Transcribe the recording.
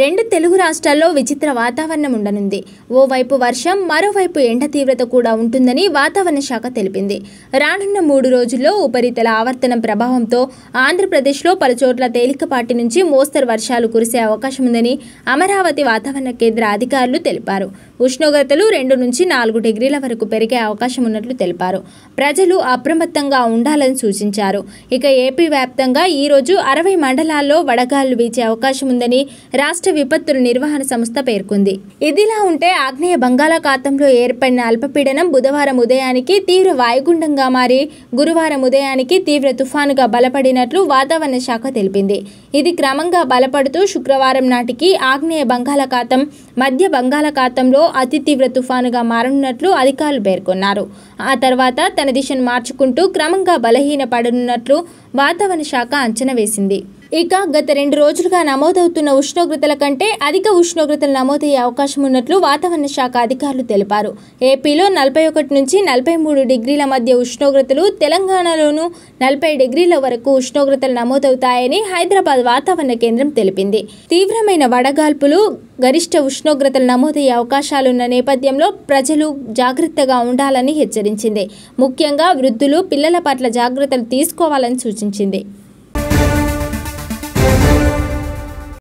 రెండు తెలుగు రాష్ట్రాల్లో విచిత్ర వాతావరణం ఉండనుంది ఓవైపు వర్షం మరోవైపు ఎండ తీవ్రత కూడా ఉంటుందని వాతావరణ శాఖ తెలిపింది రానున్న మూడు రోజుల్లో ఉపరితల ఆవర్తనం ప్రభావంతో ఆంధ్రప్రదేశ్లో పలుచోట్ల తేలికపాటి నుంచి మోస్తరు వర్షాలు కురిసే అవకాశం ఉందని అమరావతి వాతావరణ కేంద్ర అధికారులు తెలిపారు ఉష్ణోగ్రతలు రెండు నుంచి నాలుగు డిగ్రీల వరకు పెరిగే అవకాశం ఉన్నట్లు తెలిపారు ప్రజలు అప్రమత్తంగా ఉండాలని సూచించారు ఇక ఏపీ వ్యాప్తంగా ఈరోజు అరవై మండలాల్లో వడగాళ్లు వీచే అవకాశం ఉందని రాష్ట్ర రాష్ట్ర విపత్తుల నిర్వహణ సంస్థ పేర్కొంది ఇదిలా ఉంటే ఆగ్నేయ బంగాళాఖాతంలో ఏర్పడిన అల్పపీడనం బుధవారం ఉదయానికి తీవ్ర వాయుగుండంగా మారి గురువారం ఉదయానికి తీవ్ర తుఫానుగా బలపడినట్లు వాతావరణ శాఖ తెలిపింది ఇది క్రమంగా బలపడుతూ శుక్రవారం నాటికి ఆగ్నేయ బంగాళాఖాతం మధ్య బంగాళాఖాతంలో అతి తీవ్ర తుఫానుగా మారనున్నట్లు అధికారులు పేర్కొన్నారు ఆ తర్వాత తన దిశను మార్చుకుంటూ క్రమంగా బలహీనపడనున్నట్లు వాతావరణ శాఖ అంచనా వేసింది ఇక గత రెండు రోజులుగా నమోదవుతున్న ఉష్ణోగ్రతల కంటే అధిక ఉష్ణోగ్రతలు నమోదయ్యే అవకాశం ఉన్నట్లు వాతావరణ శాఖ అధికారులు తెలిపారు ఏపీలో నలభై ఒకటి నుంచి నలభై మూడు డిగ్రీల మధ్య ఉష్ణోగ్రతలు తెలంగాణలోనూ నలభై డిగ్రీల వరకు ఉష్ణోగ్రతలు నమోదవుతాయని హైదరాబాద్ వాతావరణ కేంద్రం తెలిపింది తీవ్రమైన వడగాల్పులు గరిష్ట ఉష్ణోగ్రతలు నమోదయ్యే అవకాశాలున్న నేపథ్యంలో ప్రజలు జాగ్రత్తగా ఉండాలని హెచ్చరించింది ముఖ్యంగా వృద్ధులు పిల్లల పట్ల జాగ్రత్తలు తీసుకోవాలని సూచించింది